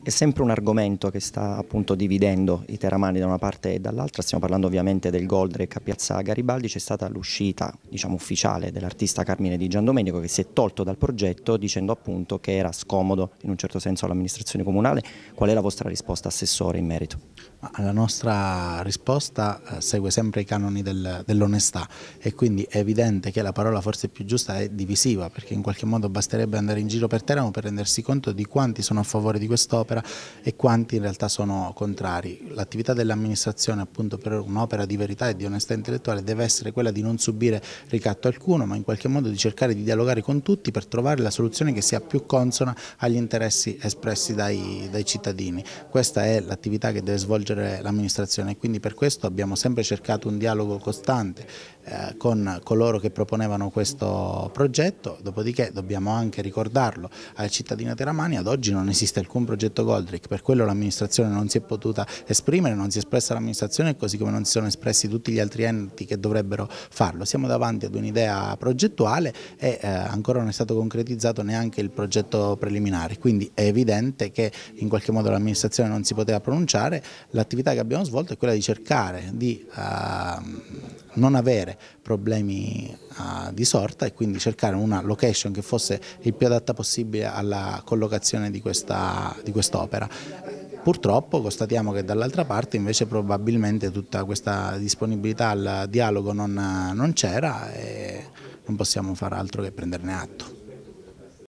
È sempre un argomento che sta appunto dividendo i teramani da una parte e dall'altra, stiamo parlando ovviamente del Goldrake a Piazza Garibaldi, c'è stata l'uscita diciamo, ufficiale dell'artista Carmine Di Giandomenico che si è tolto dal progetto dicendo appunto che era scomodo in un certo senso all'amministrazione comunale. Qual è la vostra risposta assessore in merito? La nostra risposta eh, segue sempre i canoni del, dell'onestà e quindi è evidente che la parola forse più giusta è divisiva perché in qualche modo basterebbe andare in giro per Teramo per rendersi conto di quanti sono a favore di quest'opera dell'opera e quanti in realtà sono contrari. L'attività dell'amministrazione appunto per un'opera di verità e di onestà intellettuale deve essere quella di non subire ricatto alcuno, ma in qualche modo di cercare di dialogare con tutti per trovare la soluzione che sia più consona agli interessi espressi dai, dai cittadini. Questa è l'attività che deve svolgere l'amministrazione e quindi per questo abbiamo sempre cercato un dialogo costante eh, con coloro che proponevano questo progetto, dopodiché dobbiamo anche ricordarlo al cittadino teramani, ad oggi non esiste alcun progetto progetto Goldrick, per quello l'amministrazione non si è potuta esprimere, non si è espressa l'amministrazione così come non si sono espressi tutti gli altri enti che dovrebbero farlo. Siamo davanti ad un'idea progettuale e eh, ancora non è stato concretizzato neanche il progetto preliminare, quindi è evidente che in qualche modo l'amministrazione non si poteva pronunciare, l'attività che abbiamo svolto è quella di cercare di eh, non avere problemi eh, di sorta e quindi cercare una location che fosse il più adatta possibile alla collocazione di questa, di questa quest'opera. Purtroppo constatiamo che dall'altra parte invece probabilmente tutta questa disponibilità al dialogo non, non c'era e non possiamo fare altro che prenderne atto.